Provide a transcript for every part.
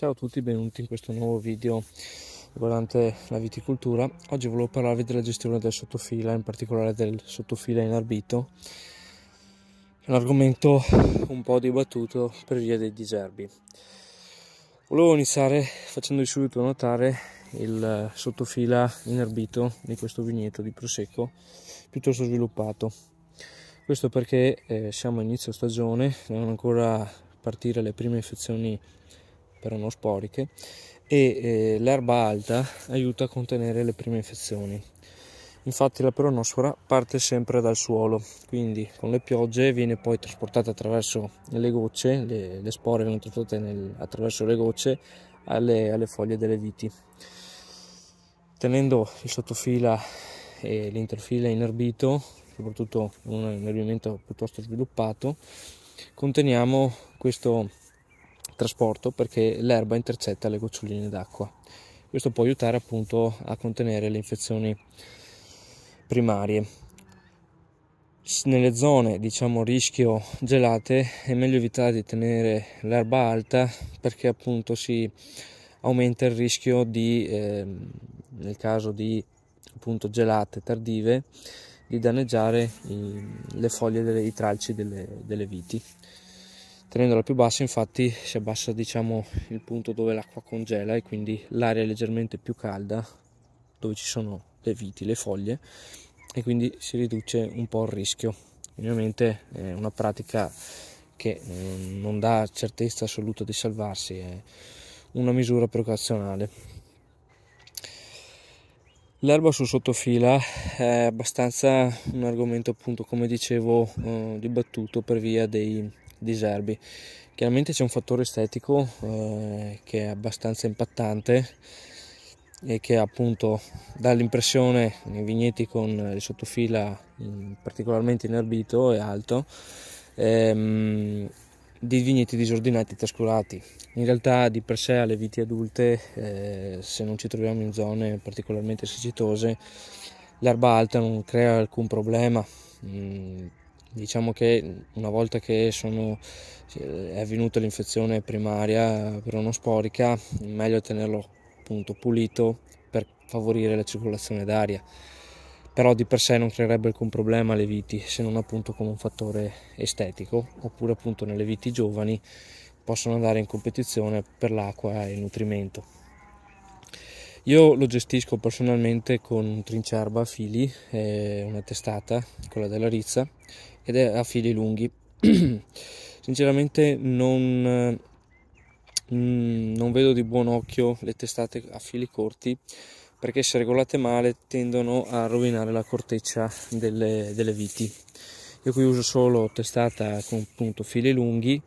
Ciao a tutti, benvenuti in questo nuovo video riguardante la viticoltura. Oggi volevo parlarvi della gestione del sottofila, in particolare del sottofila in arbito, un argomento un po' dibattuto per via dei diserbi. Volevo iniziare facendovi subito notare il sottofila in arbito di questo vigneto di Prosecco, piuttosto sviluppato. Questo perché eh, siamo a inizio stagione, devono ancora partire le prime infezioni però non sporiche, e eh, l'erba alta aiuta a contenere le prime infezioni. Infatti la peronospora parte sempre dal suolo, quindi con le piogge viene poi trasportata attraverso le gocce, le, le spore vengono trasportate nel, attraverso le gocce alle, alle foglie delle viti. Tenendo il sottofila e l'interfila inerbito, soprattutto un inerbimento piuttosto sviluppato, conteniamo questo trasporto perché l'erba intercetta le goccioline d'acqua. Questo può aiutare appunto a contenere le infezioni primarie. Nelle zone diciamo rischio gelate è meglio evitare di tenere l'erba alta perché appunto si aumenta il rischio di eh, nel caso di appunto gelate tardive di danneggiare i, le foglie dei tralci delle, delle viti tenendola più bassa infatti si abbassa diciamo il punto dove l'acqua congela e quindi l'aria è leggermente più calda dove ci sono le viti, le foglie e quindi si riduce un po' il rischio. Ovviamente è una pratica che eh, non dà certezza assoluta di salvarsi, è una misura precauzionale. L'erba su sottofila è abbastanza un argomento appunto come dicevo eh, dibattuto per via dei di Serbi. Chiaramente c'è un fattore estetico eh, che è abbastanza impattante e che appunto dà l'impressione nei vigneti con il sottofila in, particolarmente inerbito e alto ehm, di vigneti disordinati e trascurati. In realtà di per sé alle viti adulte, eh, se non ci troviamo in zone particolarmente siccitose, l'erba alta non crea alcun problema. Mm, Diciamo che una volta che sono, è avvenuta l'infezione primaria peronosporica, è meglio tenerlo appunto pulito per favorire la circolazione d'aria. Però di per sé non creerebbe alcun problema alle viti, se non appunto come un fattore estetico, oppure appunto nelle viti giovani possono andare in competizione per l'acqua e il nutrimento. Io lo gestisco personalmente con un trincerba a fili, eh, una testata, quella della Rizza, ed è a fili lunghi. Sinceramente non, mm, non vedo di buon occhio le testate a fili corti perché se regolate male tendono a rovinare la corteccia delle, delle viti. Io qui uso solo testata con appunto, fili lunghi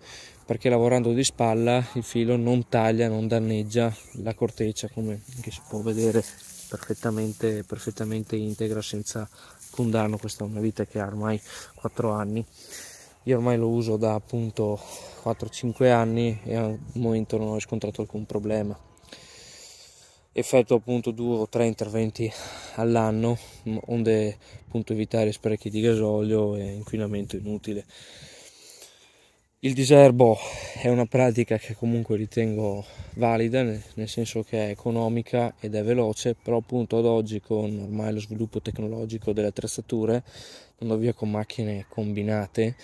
perché lavorando di spalla il filo non taglia, non danneggia la corteccia come si può vedere perfettamente, perfettamente integra senza condanno questa è una vita che ha ormai 4 anni io ormai lo uso da appunto 4-5 anni e al momento non ho riscontrato alcun problema effetto appunto due o tre interventi all'anno onde appunto evitare sprechi di gasolio e inquinamento inutile il diserbo è una pratica che comunque ritengo valida, nel senso che è economica ed è veloce, però appunto ad oggi con ormai lo sviluppo tecnologico delle attrezzature, andando via con macchine combinate,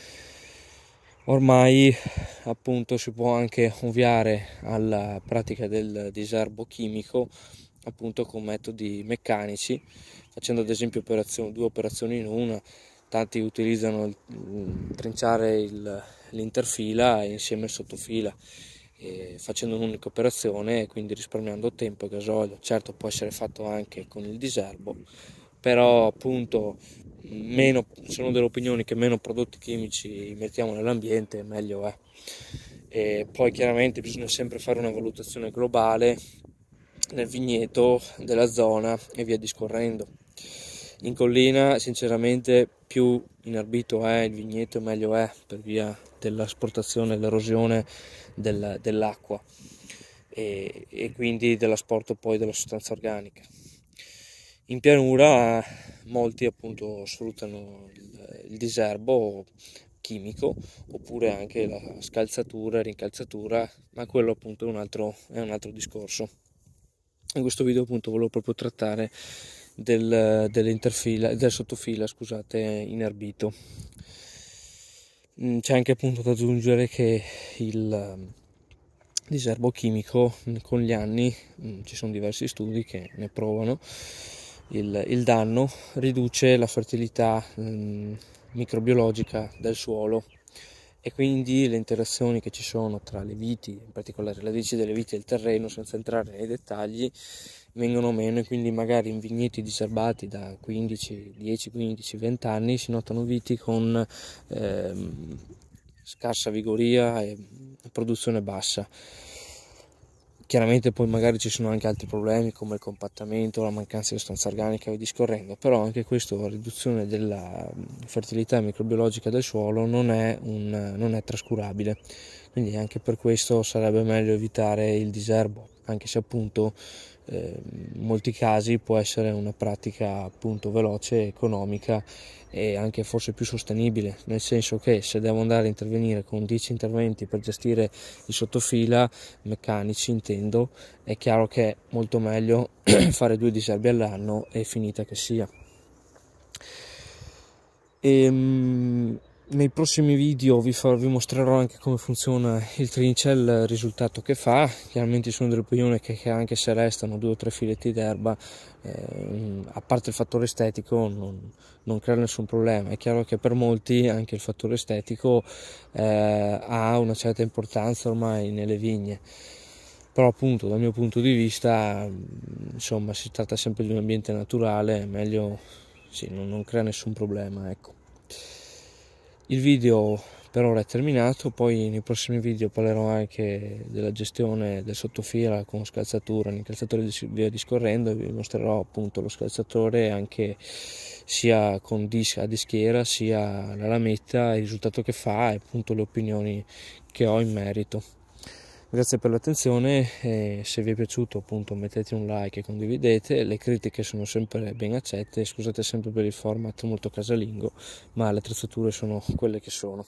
ormai appunto si può anche ovviare alla pratica del diserbo chimico appunto con metodi meccanici, facendo ad esempio operazioni, due operazioni in una, tanti utilizzano il, mm, il, trenciare il l'interfila insieme al sottofila facendo un'unica operazione quindi risparmiando tempo e gasolio certo può essere fatto anche con il diserbo però appunto meno, sono dell'opinione che meno prodotti chimici mettiamo nell'ambiente meglio è e poi chiaramente bisogna sempre fare una valutazione globale nel vigneto della zona e via discorrendo in collina sinceramente più inarbito è il vigneto meglio è per via dell'asportazione, dell'erosione del, dell'acqua e, e, quindi dell'asporto poi della sostanza organica. In pianura molti appunto sfruttano il, il diserbo chimico oppure anche la scalzatura, rincalzatura, ma quello appunto è un altro, è un altro discorso. In questo video appunto volevo proprio trattare del, del sottofila scusate, in erbito mm, C'è anche appunto da aggiungere che il um, diserbo chimico mm, con gli anni, mm, ci sono diversi studi che ne provano, il, il danno riduce la fertilità microbiologica del suolo e quindi le interazioni che ci sono tra le viti, in particolare le radici delle viti e il terreno, senza entrare nei dettagli, vengono meno e quindi magari in vigneti diserbati da 15, 10, 15, 20 anni si notano viti con eh, scarsa vigoria e produzione bassa. Chiaramente poi magari ci sono anche altri problemi come il compattamento, la mancanza di sostanza organica e discorrendo, però anche questo, la riduzione della fertilità microbiologica del suolo non è, un, non è trascurabile, quindi anche per questo sarebbe meglio evitare il diserbo, anche se appunto in molti casi può essere una pratica appunto veloce, economica e anche forse più sostenibile, nel senso che se devo andare a intervenire con 10 interventi per gestire il sottofila, meccanici intendo, è chiaro che è molto meglio fare due diserbi all'anno e finita che sia. Ehm nei prossimi video vi, farò, vi, mostrerò anche come funziona il trincel, il risultato che fa. Chiaramente sono delle pione che, che, anche se restano due o tre filetti d'erba, eh, a parte il fattore estetico, non, non, crea nessun problema. È chiaro che per molti anche il fattore estetico eh, ha una certa importanza ormai nelle vigne però appunto dal mio punto di vista mm, insomma si tratta sempre di un ambiente naturale meglio sì, non, non crea nessun problema ecco il video per ora è terminato, poi nei prossimi video parlerò anche della gestione del sottofila con scalzatura, l'incalzatore calzatore via discorrendo e vi mostrerò appunto lo scalzatore anche sia con dis- a dischiera sia la lametta, il risultato che fa e appunto le opinioni che ho in merito. Grazie per l'attenzione e se vi è piaciuto appunto mettete un like e condividete, le critiche sono sempre ben accette, scusate sempre per il format molto casalingo, ma le attrezzature sono quelle che sono.